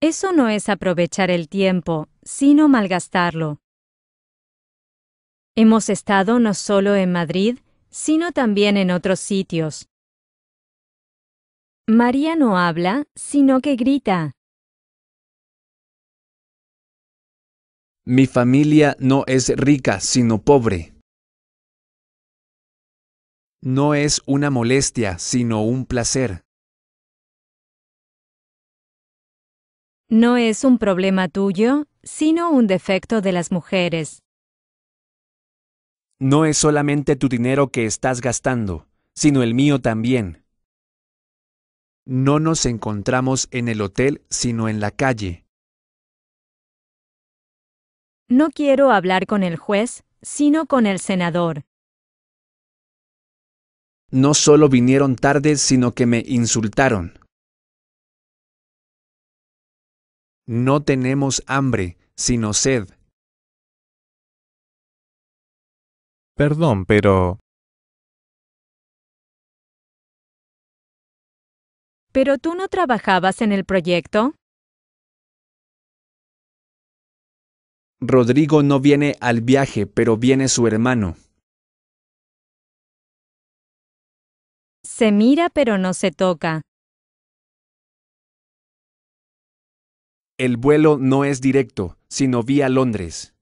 Eso no es aprovechar el tiempo, sino malgastarlo. Hemos estado no solo en Madrid, sino también en otros sitios. María no habla, sino que grita. Mi familia no es rica, sino pobre. No es una molestia, sino un placer. No es un problema tuyo, sino un defecto de las mujeres. No es solamente tu dinero que estás gastando, sino el mío también. No nos encontramos en el hotel, sino en la calle. No quiero hablar con el juez, sino con el senador. No solo vinieron tarde, sino que me insultaron. No tenemos hambre, sino sed. Perdón, pero... ¿Pero tú no trabajabas en el proyecto? Rodrigo no viene al viaje, pero viene su hermano. Se mira pero no se toca. El vuelo no es directo, sino vía Londres.